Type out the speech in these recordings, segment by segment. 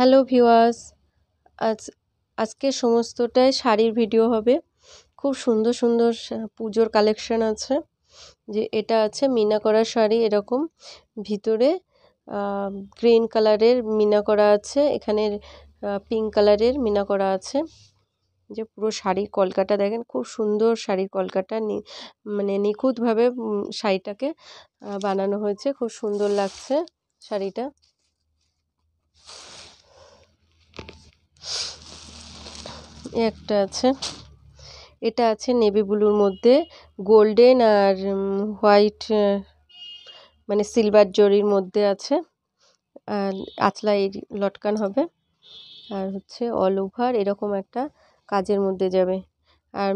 hello viewers আজ আজকে সমস্তটাই শাড়ির ভিডিও হবে খুব সুন্দর সুন্দর পুজোর কালেকশন আছে যে এটা আছে মিনা করা শাড়ি এরকম ভিতরে গ্রিন কালারের মিনা করা আছে এখানে পিঙ্ক কালারের মিনা করা আছে যে পুরো শাড়ির কলকাটা দেখেন খুব সুন্দর শাড়ির কলকাটা মানে নিখুঁতভাবে শাড়িটাকে বানানো হয়েছে খুব সুন্দর লাগছে শাড়িটা একটা আছে এটা আছে নেভি ব্লুর মধ্যে গোল্ডেন আর হোয়াইট মানে সিলভার জরির মধ্যে আছে আর আঁচলায় লটকান হবে আর হচ্ছে অল ওভার এরকম একটা কাজের মধ্যে যাবে আর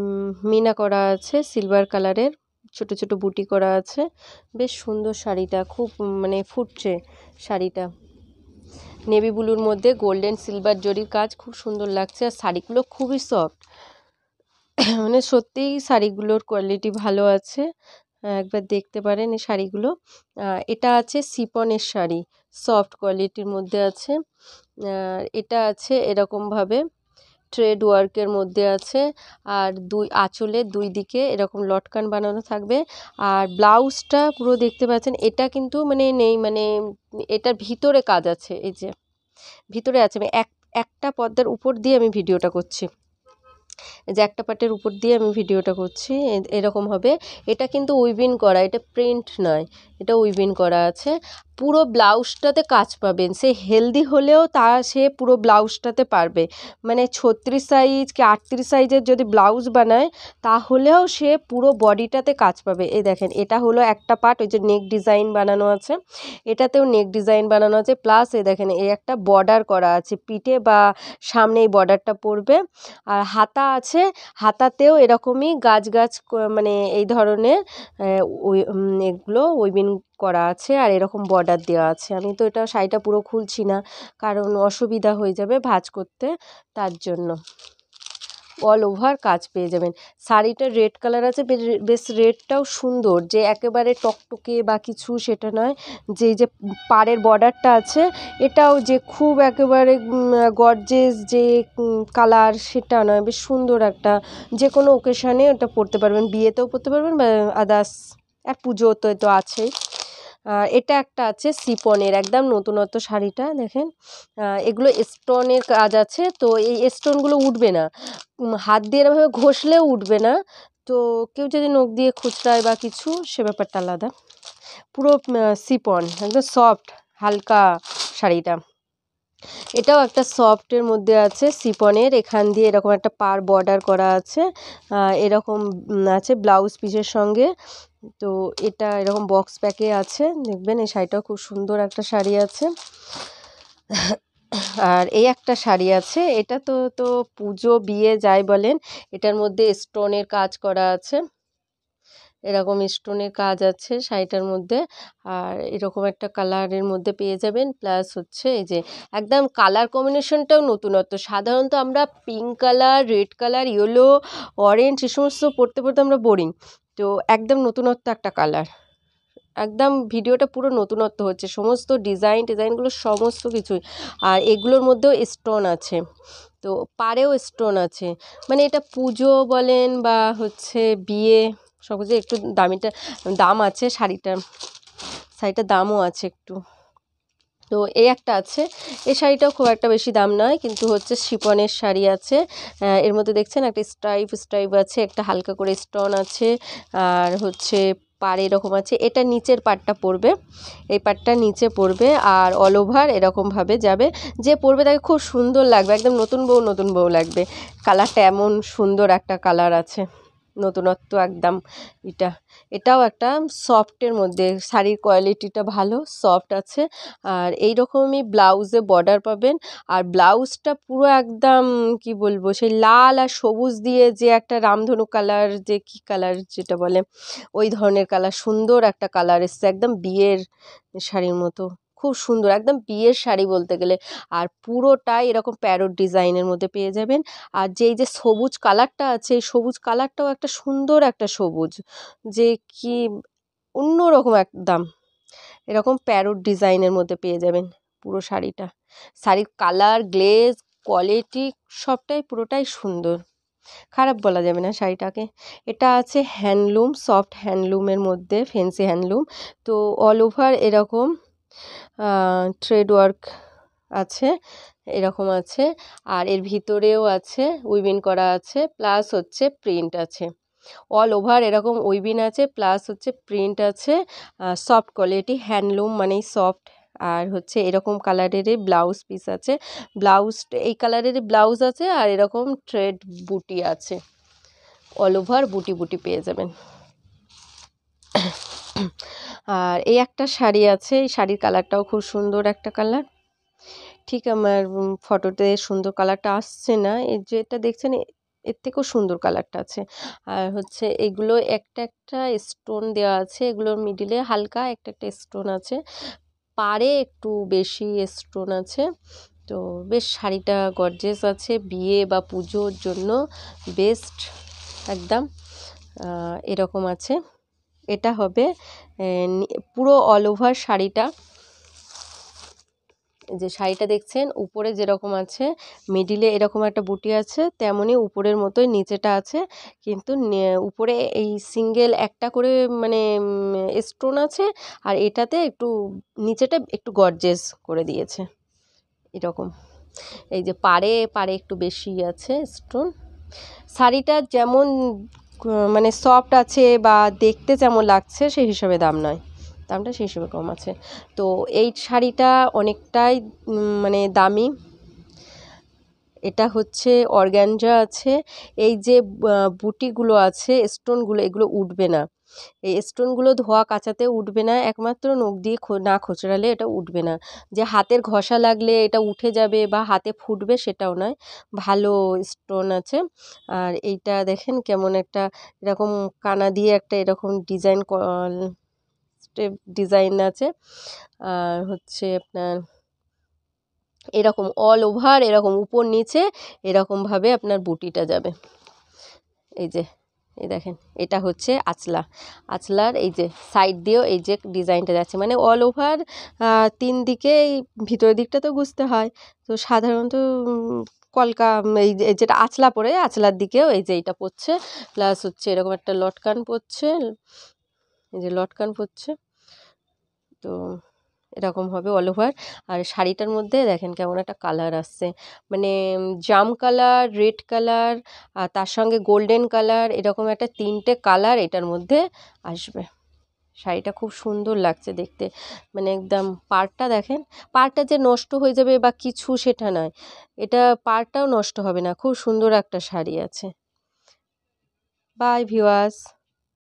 মিনা করা আছে সিলভার কালারের ছোট ছোট বুটি করা আছে বেশ সুন্দর শাড়িটা খুব মানে ফুটছে শাড়িটা নেভি ব্লুর মধ্যে গোল্ডেন সিলভার জরির কাজ খুব সুন্দর লাগছে আর শাড়িগুলো খুবই সফট মানে সত্যিই শাড়িগুলোর কোয়ালিটি ভালো আছে একবার দেখতে পারেন এই শাড়িগুলো এটা আছে সিপনের শাড়ি সফট কোয়ালিটির মধ্যে আছে এটা আছে এরকমভাবে ট্রেড ওয়ার্কের মধ্যে আছে আর দুই আঁচলের দুই দিকে এরকম লটকান বানানো থাকবে আর ব্লাউজটা পুরো দেখতে পাচ্ছেন এটা কিন্তু মানে নেই মানে এটার ভিতরে কাজ আছে এই যে ভিতরে আছে আমি এক একটা পর্দার উপর দিয়ে আমি ভিডিওটা করছি যে একটা পার্টের উপর দিয়ে আমি ভিডিওটা করছি এরকম হবে এটা কিন্তু উইবিন করা এটা প্রিন্ট নয় এটা উইভিন করা আছে পুরো ব্লাউজটাতে কাজ পাবেন সে হেলদি হলেও তা সে পুরো ব্লাউজটাতে পারবে মানে ছত্রিশ সাইজ কি আটত্রিশ সাইজের যদি ব্লাউজ বানায় তাহলেও সে পুরো বডিটাতে কাজ পাবে এই দেখেন এটা হলো একটা পার্ট ওই যে নেক ডিজাইন বানানো আছে এটাতেও নেক ডিজাইন বানানো আছে প্লাস এই দেখেন এই একটা বর্ডার করা আছে পিঠে বা সামনে এই বর্ডারটা পড়বে আর হাতা আছে হাতাতেও এরকমই গাছ গাছ মানে এই ধরনের ওই এগুলো ওইবিন করা আছে আর এরকম বর্ডার দেওয়া আছে আমি তো এটা শাড়িটা পুরো খুলছি না কারণ অসুবিধা হয়ে যাবে ভাঁজ করতে তার জন্য অল ওভার কাজ পেয়ে যাবেন শাড়িটার রেড কালার আছে বেশ রেডটাও সুন্দর যে একেবারে টকটকে বা কিছু সেটা নয় যে যে পাড়ের বর্ডারটা আছে এটাও যে খুব একেবারে গর্জেস যে কালার সেটা নয় বেশ সুন্দর একটা যে কোনো ওকেশানে ওটা পরতে পারবেন বিয়েতেও পরতে পারবেন বা আদার্স আর পুজো তো তো আছেই আর এটা একটা আছে সিপনের একদম নতুনত্ব শাড়িটা দেখেন এগুলো স্টোনের কাজ আছে তো এই স্টোনগুলো উঠবে না হাত দিয়ে এরভাবে ঘষলেও উঠবে না তো কেউ যদি নখ দিয়ে খুচরায় বা কিছু সে ব্যাপারটা আলাদা পুরো সিপন একদম সফট হালকা শাড়িটা এটাও একটা সফটের মধ্যে আছে শিপনের এখান দিয়ে এরকম একটা পার বর্ডার করা আছে এরকম আছে ব্লাউজ পিসের সঙ্গে তো এটা এরকম বক্স প্যাকে আছে দেখবেন এই শাড়িটাও খুব সুন্দর একটা শাড়ি আছে আর এই একটা শাড়ি আছে এটা তো তো পুজো বিয়ে যাই বলেন এটার মধ্যে স্টোনের কাজ করা আছে এরকম স্টোনের কাজ আছে শাড়িটার মধ্যে আর এরকম একটা কালারের মধ্যে পেয়ে যাবেন প্লাস হচ্ছে এই যে একদম কালার কম্বিনেশনটাও নতুনত্ব সাধারণত আমরা pink colour red colour yellow orange এ সমস্ত পড়তে পড়তে আমরা বোরিং তো একদম নতুনত্ব একটা কালার একদম ভিডিওটা পুরো নতুনত্ব হচ্ছে সমস্ত ডিজাইন ডিজাইনগুলো সমস্ত কিছুই আর এগুলোর মধ্যেও স্টোন আছে তো পাড়েও স্টোন আছে মানে এটা পুজো বলেন বা হচ্ছে বিয়ে সবকিছু একটু দামিটা দাম আছে শাড়িটা শাড়িটার দামও আছে একটু তো এই একটা আছে এই শাড়িটাও খুব একটা বেশি দাম নয় কিন্তু হচ্ছে শিপনের শাড়ি আছে এর মধ্যে দেখছেন একটা স্ট্রাইপ স্ট্রাইপ আছে একটা হালকা করে স্টোন আছে আর হচ্ছে পার এরকম আছে এটা নিচের পাটটা পড়বে এই পাটটা নিচে পড়বে আর অল ওভার এরকমভাবে যাবে যে পড়বে তাকে খুব সুন্দর লাগবে একদম নতুন বউ নতুন বউ লাগবে কালারটা এমন সুন্দর একটা কালার আছে নতুনত্ব একদম এটা এটাও একটা সফটের মধ্যে শাড়ির কোয়ালিটিটা ভালো সফট আছে আর এই রকমই ব্লাউজে বর্ডার পাবেন আর ব্লাউজটা পুরো একদম কি বলবো সেই লাল আর সবুজ দিয়ে যে একটা রামধনু কালার যে কি কালার যেটা বলে ওই ধরনের কালার সুন্দর একটা কালার এসছে একদম বিয়ের শাড়ির মতো খুব সুন্দর একদম বিয়ের শাড়ি বলতে গেলে আর পুরোটাই এরকম প্যারোট ডিজাইনের মধ্যে পেয়ে যাবেন আর যেই যে সবুজ কালারটা আছে এই সবুজ কালারটাও একটা সুন্দর একটা সবুজ যে কি অন্যরকম একদম এরকম প্যারোট ডিজাইনের মধ্যে পেয়ে যাবেন পুরো শাড়িটা শাড়ির কালার গ্লেজ কোয়ালিটি সবটাই পুরোটাই সুন্দর খারাপ বলা যাবে না শাড়িটাকে এটা আছে হ্যান্ডলুম সফট হ্যান্ডলুমের মধ্যে ফেন্সি হ্যান্ডলুম তো অল ওভার এরকম থ্রেড ওয়ার্ক আছে এরকম আছে আর এর ভিতরেও আছে উইভিন করা আছে প্লাস হচ্ছে প্রিন্ট আছে অল ওভার এরকম উইবিন আছে প্লাস হচ্ছে প্রিন্ট আছে সফট কোয়ালিটি হ্যান্ডলুম মানে সফট আর হচ্ছে এরকম কালারেরই ব্লাউজ পিস আছে ব্লাউজ এই কালারেরই ব্লাউজ আছে আর এরকম থ্রেড বুটি আছে অল ওভার বুটি বুটি পেয়ে যাবেন আর এই একটা শাড়ি আছে এই শাড়ির কালারটাও খুব সুন্দর একটা কালার ঠিক আমার ফটোতে সুন্দর কালারটা আসছে না এই যেটা দেখছেন এর থেকেও সুন্দর কালারটা আছে আর হচ্ছে এগুলো একটা একটা স্টোন দেওয়া আছে এগুলোর মিডিলে হালকা একটা একটা স্টোন আছে পারে একটু বেশি স্টোন আছে তো বেশ শাড়িটা গর্জেস আছে বিয়ে বা পুজোর জন্য বেস্ট একদম এরকম আছে এটা হবে পুরো অল ওভার শাড়িটা যে শাড়িটা দেখছেন উপরে যেরকম আছে মিডিলে এরকম একটা বুটি আছে তেমনই উপরের মতোই নিচেটা আছে কিন্তু উপরে এই সিঙ্গেল একটা করে মানে স্টোন আছে আর এটাতে একটু নিচেটা একটু গর্জেস করে দিয়েছে এরকম এই যে পাড়ে পাড়ে একটু বেশি আছে স্টোন শাড়িটা যেমন মানে সফট আছে বা দেখতে যেমন লাগছে সেই হিসাবে দাম নয় দামটা সেই হিসেবে কম আছে তো এই শাড়িটা অনেকটাই মানে দামি এটা হচ্ছে অর্গ্যানজা আছে এই যে বুটিগুলো আছে স্টোনগুলো এগুলো উঠবে না এই স্টোনগুলো ধোয়া কাচাতে উঠবে না একমাত্র নখ দিয়ে না খোঁচড়ালে এটা উঠবে না যে হাতের ঘষা লাগলে এটা উঠে যাবে বা হাতে ফুটবে সেটাও নয় ভালো স্টোন আছে আর এইটা দেখেন কেমন একটা এরকম কানা দিয়ে একটা এরকম ডিজাইন স্টেপ ডিজাইন আছে আর হচ্ছে আপনার এরকম অল ওভার এরকম উপর নিচে এরকমভাবে আপনার বুটিটা যাবে এই যে এই দেখেন এটা হচ্ছে আঁচলা আঁচলার এই যে সাইড দিয়েও এই যে ডিজাইনটা যাচ্ছে মানে অল ওভার তিন দিকে ভিতরের দিকটা তো গুছতে হয় তো সাধারণত কলকা এই যে যেটা আঁচলা পরে আঁচলার দিকেও এই যে এইটা পড়ছে প্লাস হচ্ছে এরকম একটা লটকান পড়ছে এই যে লটকান পড়ছে তো এরকম হবে অল ওভার আর শাড়িটার মধ্যে দেখেন কেমন একটা কালার আসছে মানে জাম কালার রেড কালার আর তার সঙ্গে গোল্ডেন কালার এরকম একটা তিনটে কালার এটার মধ্যে আসবে শাড়িটা খুব সুন্দর লাগছে দেখতে মানে একদম পার্টটা দেখেন পার্টটা যে নষ্ট হয়ে যাবে বা কিছু সেটা নয় এটা পার্টটাও নষ্ট হবে না খুব সুন্দর একটা শাড়ি আছে বাই ভিওয়াস